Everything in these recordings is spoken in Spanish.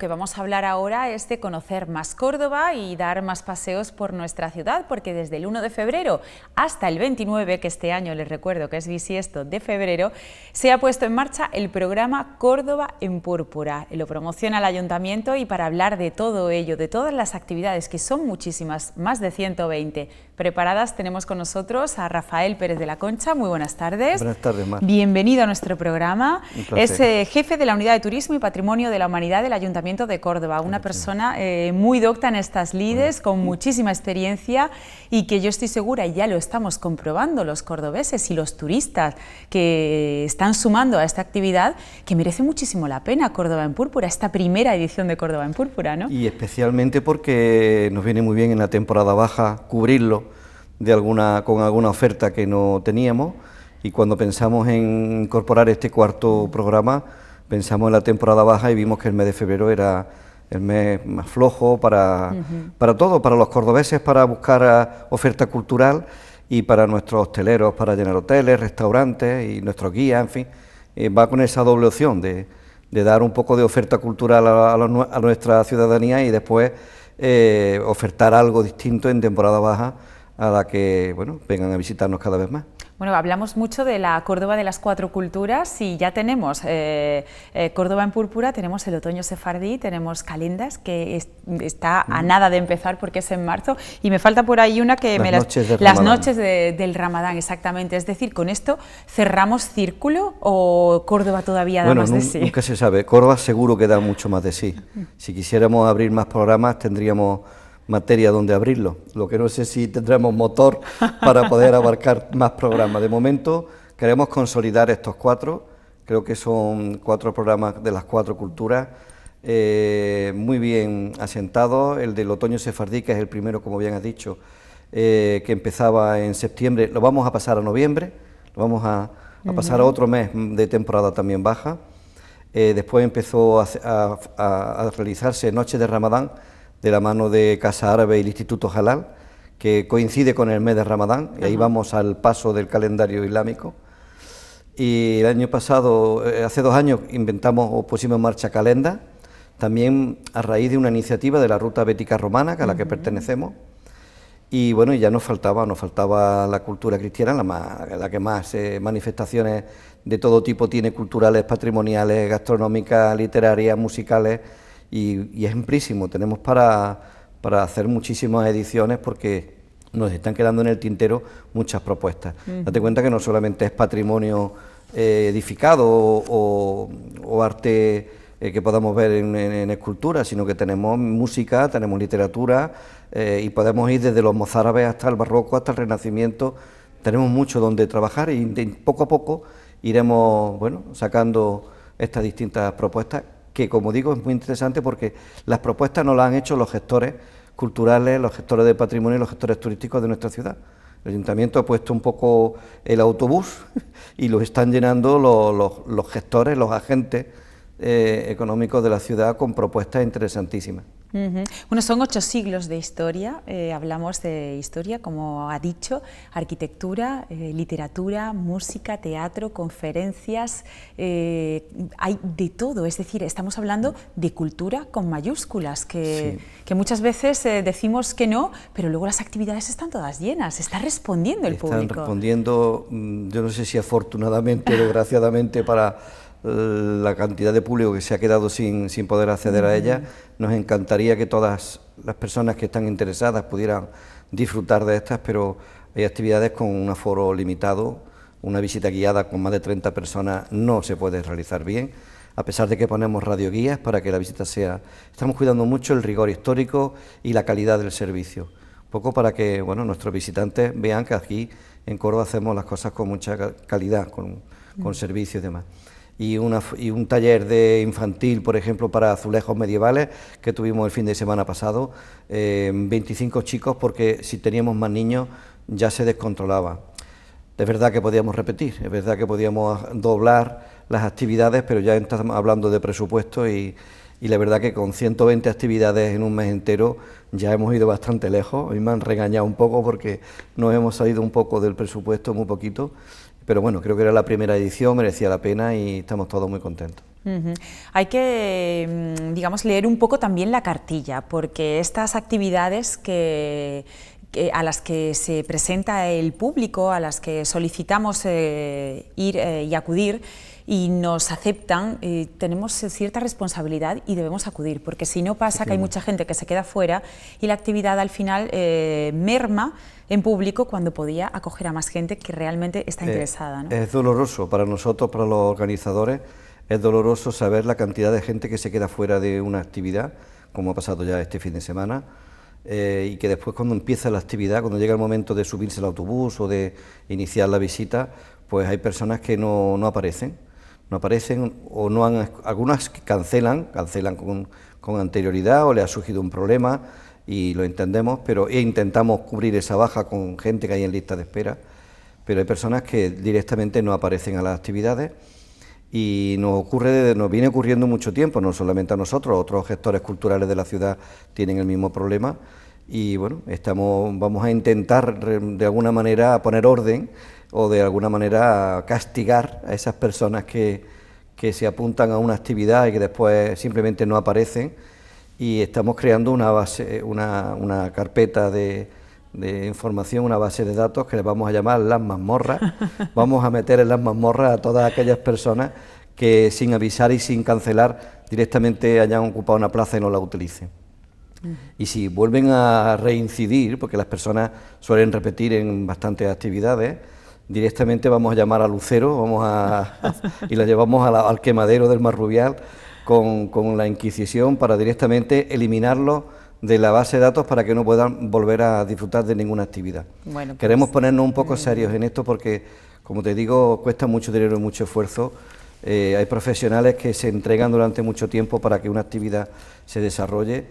que vamos a hablar ahora es de conocer más Córdoba y dar más paseos por nuestra ciudad, porque desde el 1 de febrero hasta el 29, que este año les recuerdo que es bisiesto de febrero, se ha puesto en marcha el programa Córdoba en Púrpura. Lo promociona el ayuntamiento y para hablar de todo ello, de todas las actividades, que son muchísimas, más de 120, preparadas tenemos con nosotros a Rafael Pérez de la Concha. Muy buenas tardes. Buenas tardes, Bienvenido a nuestro programa. Es eh, jefe de la Unidad de Turismo y Patrimonio de la Humanidad del Ayuntamiento de Córdoba, una persona eh, muy docta en estas lides, con muchísima experiencia y que yo estoy segura, y ya lo estamos comprobando los cordobeses y los turistas que están sumando a esta actividad, que merece muchísimo la pena Córdoba en Púrpura, esta primera edición de Córdoba en Púrpura, ¿no? Y especialmente porque nos viene muy bien en la temporada baja cubrirlo de alguna, con alguna oferta que no teníamos y cuando pensamos en incorporar este cuarto programa, pensamos en la temporada baja y vimos que el mes de febrero era el mes más flojo para, para todo, para los cordobeses, para buscar ah, oferta cultural y para nuestros hosteleros, para llenar hoteles, restaurantes y nuestros guías, en fin, eh, va con esa doble opción de, de, dar un poco de oferta cultural a, nuestra ciudadanía y después eh, ofertar algo distinto en temporada baja a la que bueno, vengan a visitarnos cada vez más. Bueno, hablamos mucho de la Córdoba de las cuatro culturas y ya tenemos eh, eh, Córdoba en púrpura, tenemos el otoño sefardí, tenemos Calendas, que está a mm. nada de empezar porque es en marzo, y me falta por ahí una que me las, las noches del Ramadán, exactamente. Es decir, con esto cerramos círculo o Córdoba todavía da más de sí. Nunca se sabe. Córdoba seguro que da mucho más de sí. Si quisiéramos abrir más programas tendríamos materia donde abrirlo. Lo que no sé si tendremos motor para poder abarcar más programas. De momento queremos consolidar estos cuatro, creo que son cuatro programas de las cuatro culturas. Eh, muy bien asentados, el del otoño sefardí, que es el primero, como bien has dicho, eh, que empezaba en septiembre, lo vamos a pasar a noviembre, lo vamos a, pasar a otro mes de temporada también baja. Eh, después empezó a realizarse Noche de Ramadán, de la mano de Casa Árabe y el Instituto Halal, que coincide con el mes de Ramadán, y ahí vamos al paso del calendario islámico. Y el año pasado, eh, hace dos años, inventamos o pusimos en marcha Calenda, también a raíz de una iniciativa de la Ruta Bética Romana, a la que pertenecemos. Y bueno, ya nos faltaba, nos faltaba la cultura cristiana, la, que más eh, manifestaciones de todo tipo tiene, culturales, patrimoniales, gastronómicas, literarias, musicales y, es amplísimo. Tenemos para, hacer muchísimas ediciones porque nos están quedando en el tintero muchas propuestas. Date cuenta que no solamente es patrimonio eh, edificado o, arte eh, que podamos ver en, escultura, sino que tenemos música, tenemos literatura eh, y podemos ir desde los mozárabes hasta el barroco, hasta el renacimiento. Tenemos mucho donde trabajar y poco a poco iremos bueno, sacando estas distintas propuestas que como digo es muy interesante porque las propuestas no las han hecho los gestores culturales, los gestores de patrimonio y los gestores turísticos de nuestra ciudad. El ayuntamiento ha puesto un poco el autobús y lo están llenando los, gestores, los agentes eh, económicos de la ciudad con propuestas interesantísimas. Bueno, son ocho siglos de historia. Eh, hablamos de historia, como ha dicho, arquitectura, eh, literatura, música, teatro, conferencias. Eh, hay de todo. Es decir, estamos hablando de cultura con mayúsculas, que, muchas veces decimos que no, pero luego las actividades están todas llenas. Está respondiendo el público. Están respondiendo, mm, yo no sé si afortunadamente o desgraciadamente para la cantidad de público que se ha quedado sin, poder acceder a ella, nos encantaría que todas las personas que están interesadas pudieran disfrutar de estas, pero hay actividades con un aforo limitado, una visita guiada con más de 30 personas no se puede realizar bien, a pesar de que ponemos radioguías para que la visita sea... Estamos cuidando mucho el rigor histórico y la calidad del servicio, poco para que bueno, nuestros visitantes vean que aquí en Córdoba hacemos las cosas con mucha calidad, con, con mm. servicio y demás y, una, un taller de infantil, por ejemplo, para azulejos medievales que tuvimos el fin de semana pasado, 25 eh, chicos porque si teníamos más niños ya se descontrolaba. Es verdad que podíamos repetir, es verdad que podíamos doblar las actividades, pero ya estamos hablando de presupuesto y, y la verdad que con 120 actividades en un mes entero ya hemos ido bastante lejos. A me han regañado un poco porque nos hemos salido un poco del presupuesto, muy poquito, pero bueno, creo que era la primera edición, merecía la pena y estamos todos muy contentos. Hay que, mm, digamos, leer un poco también la cartilla, porque estas actividades que a las que se presenta el público, a las que solicitamos eh, ir eh, y acudir y nos aceptan, eh, tenemos cierta responsabilidad y debemos acudir, porque si no pasa que hay mucha gente que se queda fuera y la actividad al final merma en público cuando podía acoger a más gente que realmente está interesada. Es doloroso para nosotros, para los organizadores, es doloroso saber la cantidad de gente que se queda fuera de una actividad, como ha pasado ya este fin de semana eh, y que después cuando empieza la actividad, cuando llega el momento de subirse al autobús o de iniciar la visita, pues hay personas que no, aparecen, no aparecen o no han, algunas cancelan, cancelan con, con anterioridad o le ha surgido un problema y lo entendemos, pero e intentamos cubrir esa baja con gente que hay en lista de espera, pero hay personas que directamente no aparecen a las actividades y nos ocurre, nos viene ocurriendo mucho tiempo, no solamente a nosotros, otros gestores culturales de la ciudad tienen el mismo problema y bueno, estamos, vamos a intentar de alguna manera poner orden o de alguna manera castigar a esas personas que, que se apuntan a una actividad y que después simplemente no aparecen y estamos creando una base, una carpeta de, de información, una base de datos que le vamos a llamar las mazmorras. vamos a meter en las mazmorras a todas aquellas personas que sin avisar y sin cancelar directamente hayan ocupado una plaza y no la utilicen. Y si vuelven a reincidir, porque las personas suelen repetir en bastantes actividades, directamente vamos a llamar a Lucero vamos a, y la llevamos al quemadero del Marrubial con, con la Inquisición para directamente eliminarlo de la base de datos para que no puedan volver a disfrutar de ninguna actividad. Pues Queremos ponernos un poco serios en esto porque, como te digo, cuesta mucho dinero y mucho esfuerzo. Eh, hay profesionales que se entregan durante mucho tiempo para que una actividad se desarrolle.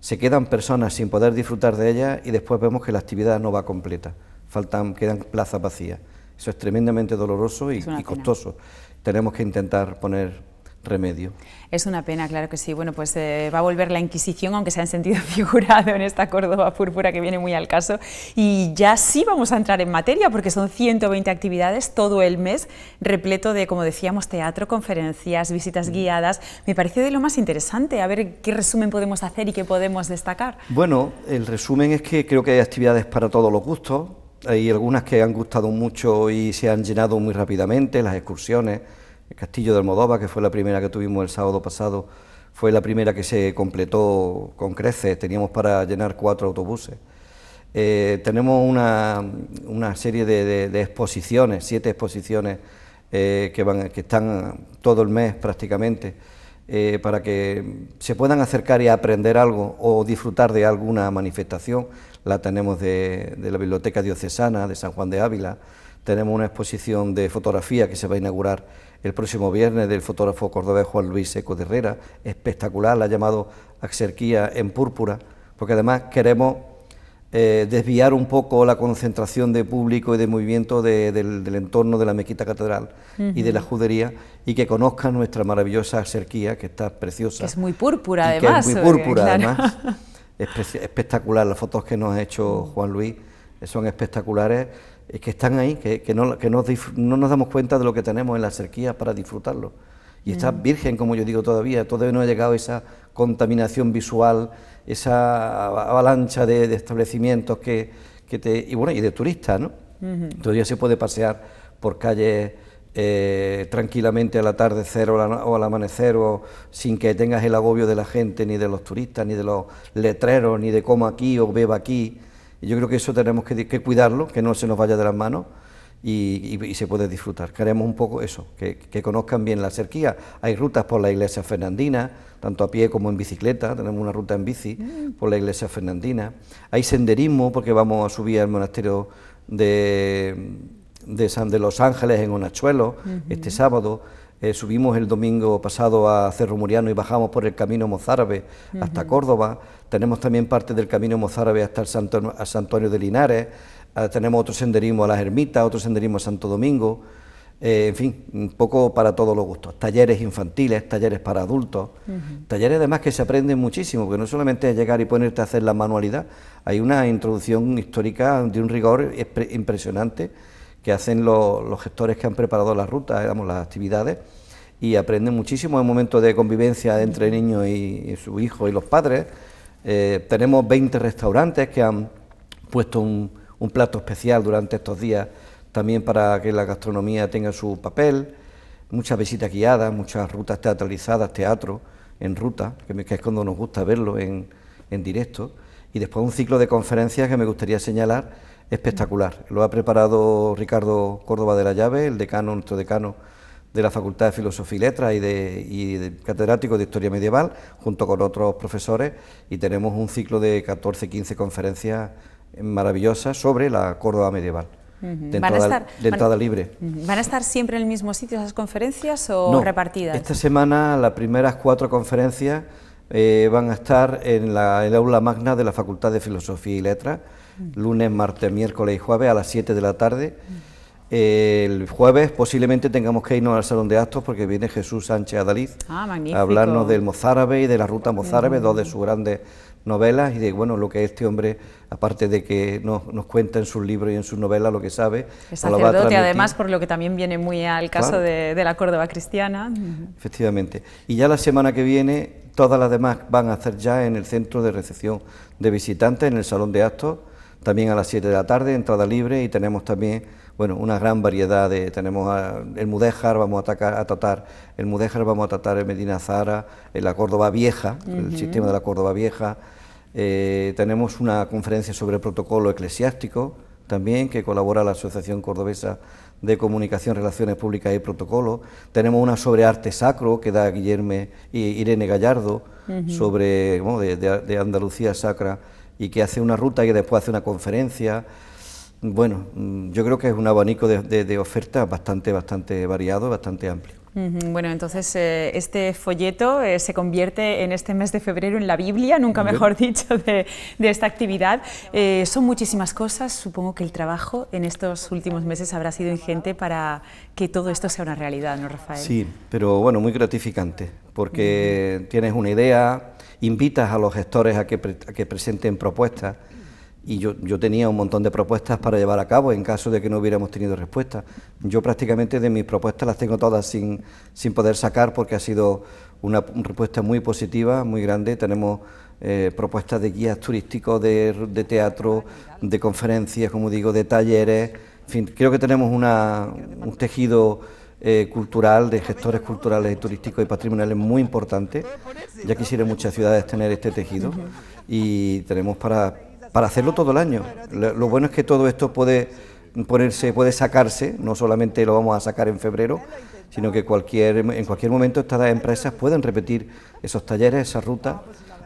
Se quedan personas sin poder disfrutar de ella y después vemos que la actividad no va completa. Faltan, quedan plazas vacías. Eso es tremendamente doloroso y costoso. Tenemos que intentar poner remedio. Es una pena, claro que sí. Bueno, pues eh, va a volver la Inquisición, aunque se han sentido figurado en esta Córdoba púrpura que viene muy al caso. Y ya sí vamos a entrar en materia, porque son 120 actividades todo el mes, repleto de, como decíamos, teatro, conferencias, visitas mm. guiadas. Me parece de lo más interesante. A ver qué resumen podemos hacer y qué podemos destacar. Bueno, el resumen es que creo que hay actividades para todos los gustos. Hay algunas que han gustado mucho y se han llenado muy rápidamente, las excursiones el Castillo de Almodóvar, que fue la primera que tuvimos el sábado pasado, fue la primera que se completó con creces. Teníamos para llenar cuatro autobuses. Eh, tenemos una, serie de, exposiciones, siete exposiciones eh, que, van, que están todo el mes prácticamente, eh, para que se puedan acercar y aprender algo o disfrutar de alguna manifestación. La tenemos de la Biblioteca Diocesana de San Juan de Ávila, tenemos una exposición de fotografía que se va a inaugurar el próximo viernes del fotógrafo cordobés Juan Luis Eco de Herrera, espectacular, la ha llamado Axerquía en Púrpura, porque además queremos eh, desviar un poco la concentración de público y de movimiento del, entorno de la Mequita catedral y de la judería y que conozcan nuestra maravillosa Axerquía, que está preciosa. es muy púrpura, además. Eh, es muy púrpura, además. espectacular, las fotos que nos ha hecho Juan Luis son espectaculares ...es eh, que están ahí, que, no, nos damos cuenta de lo que tenemos en la cerquías para disfrutarlo. Y está mm. virgen, como yo digo todavía, todavía no ha llegado esa contaminación visual, esa avalancha de, establecimientos que, te... Y bueno, y de turistas, ¿no? Todavía se puede pasear por calles eh, tranquilamente al atardecer o, o al amanecer, o sin que tengas el agobio de la gente, ni de los turistas, ni de los letreros, ni de cómo aquí o beba aquí yo creo que eso tenemos que, cuidarlo, que no se nos vaya de las manos. Y, se puede disfrutar. Queremos un poco eso, que, conozcan bien la cerquía. Hay rutas por la iglesia fernandina, tanto a pie como en bicicleta, tenemos una ruta en bici mm. por la iglesia fernandina. Hay senderismo porque vamos a subir al monasterio de, San de los Ángeles en Onachuelo este sábado. Eh, subimos el domingo pasado a Cerro Muriano y bajamos por el camino mozárabe hasta Córdoba. Tenemos también parte del camino mozárabe hasta el Santo, a Antonio de Linares. Ah, tenemos otro senderismo a las ermitas, otro senderismo a Santo Domingo. Eh, en fin, un poco para todos los gustos. Talleres infantiles, talleres para adultos, talleres además que se aprenden muchísimo, porque no solamente es llegar y ponerte a hacer la manualidad, hay una introducción histórica de un rigor impresionante que hacen los gestores que han preparado las rutas, digamos, las actividades, y aprenden muchísimo en momentos de convivencia entre niños y, su hijo y los padres. Eh, tenemos 20 restaurantes que han puesto un, plato especial durante estos días también para que la gastronomía tenga su papel, muchas visitas guiadas, muchas rutas teatralizadas, teatro en ruta, que, que es cuando nos gusta verlo en, en directo, y después un ciclo de conferencias que me gustaría señalar espectacular. Lo ha preparado Ricardo Córdoba de la Llave, el decano, nuestro decano de la Facultad de Filosofía y Letras y de, catedrático de Historia Medieval, junto con otros profesores, y tenemos un ciclo de 14-15 conferencias maravillosas sobre la Córdoba medieval. de, entrada, van a estar, libre. ¿Van a estar siempre en el mismo sitio esas conferencias o repartidas? Esta semana las primeras cuatro conferencias eh, van a estar en la, el aula magna de la Facultad de Filosofía y Letras, mm. lunes, martes, miércoles y jueves a las 7 de la tarde. Eh, el jueves posiblemente tengamos que irnos al Salón de Actos porque viene Jesús Sánchez Adalid ah, a hablarnos del mozárabe y de la ruta mozárabe, mm. dos de sus grandes novelas y de bueno lo que este hombre, aparte de que nos, nos cuenta en sus libros y en sus novelas lo que sabe. Es sacerdote además, por lo que también viene muy al caso de, la Córdoba cristiana. Efectivamente. Y ya la semana que viene Todas las demás van a hacer ya en el centro de recepción de visitantes, en el salón de actos, también a las 7 de la tarde, entrada libre y tenemos también bueno, una gran variedad de, tenemos el Mudéjar, vamos a, atacar, a tratar, el Mudéjar vamos a tratar el Medina Zara, en la Córdoba Vieja, el sistema de la Córdoba Vieja, eh, tenemos una conferencia sobre protocolo eclesiástico también que colabora la Asociación Cordobesa de Comunicación, Relaciones Públicas y Protocolo. Tenemos una sobre arte sacro que da Guillermo y Irene Gallardo sobre de, Andalucía sacra y que hace una ruta y después hace una conferencia. Bueno, mm, yo creo que es un abanico de, de ofertas bastante, bastante variado, bastante amplio. Bueno, entonces eh, este folleto eh, se convierte en este mes de febrero en la Biblia, nunca mejor dicho, de, esta actividad. Eh, son muchísimas cosas, supongo que el trabajo en estos últimos meses habrá sido ingente para que todo esto sea una realidad, ¿no, Rafael? Sí, pero bueno, muy gratificante, porque tienes una idea, invitas a los gestores a que presenten propuestas y yo, yo, tenía un montón de propuestas para llevar a cabo en caso de que no hubiéramos tenido respuesta. Yo prácticamente de mis propuestas las tengo todas sin, sin poder sacar porque ha sido una respuesta muy positiva, muy grande. Tenemos eh, propuestas de guías turísticos, de, teatro, de conferencias, como digo, de talleres. En fin, creo que tenemos una, un tejido eh, cultural, de gestores culturales, turísticos y patrimoniales muy importante. Ya quisiera muchas ciudades tener este tejido y tenemos para para hacerlo todo el año. Lo bueno es que todo esto puede ponerse, puede sacarse, no solamente lo vamos a sacar en febrero, sino que cualquier, en cualquier momento estas empresas pueden repetir esos talleres, esa ruta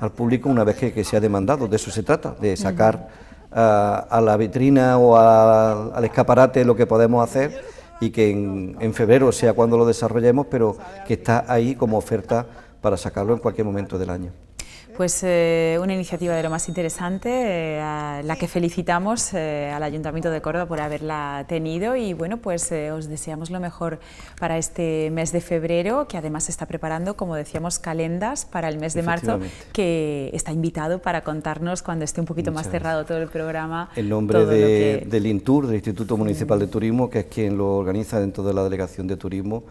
al público una vez que, se ha demandado. De eso se trata, de sacar ah, a la vitrina o al escaparate lo que podemos hacer y que en febrero sea cuando lo desarrollemos, pero que está ahí como oferta para sacarlo en cualquier momento del año. Pues eh, una iniciativa de lo más interesante, eh, la que felicitamos eh, al Ayuntamiento de Córdoba por haberla tenido y bueno, pues os deseamos lo mejor para este mes de febrero, que además se está preparando, como decíamos, calendas para el mes de marzo, que está invitado para contarnos cuando esté un poquito más cerrado todo el programa. El nombre del INTUR, del Instituto Municipal de mm. Turismo, que es quien lo organiza dentro de la Delegación de Turismo,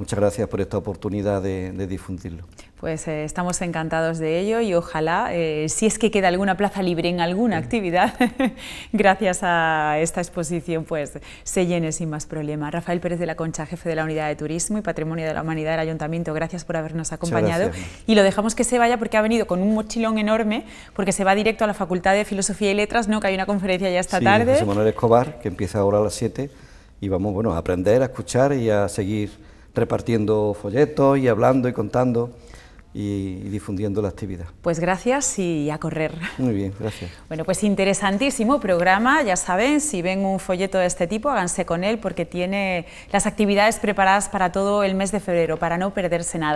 Muchas gracias por esta oportunidad de, difundirlo. Pues eh, estamos encantados de ello y ojalá, eh, si es que queda alguna plaza libre en alguna actividad, gracias a esta exposición, pues se llene sin más problema. Rafael Pérez de la Concha, jefe de la Unidad de Turismo y Patrimonio de la Humanidad del Ayuntamiento, gracias por habernos acompañado. Y lo dejamos que se vaya porque ha venido con un mochilón enorme, porque se va directo a la Facultad de Filosofía y Letras, ¿no? que hay una conferencia ya esta sí, tarde. José Manuel Escobar, que empieza ahora a las 7, y vamos bueno, a aprender, a escuchar y a seguir repartiendo folletos y hablando y contando y, difundiendo la actividad. Pues gracias y a correr. Muy bien, gracias. Bueno, pues interesantísimo programa, ya saben, si ven un folleto de este tipo, háganse con él porque tiene las actividades preparadas para todo el mes de febrero, para no perderse nada.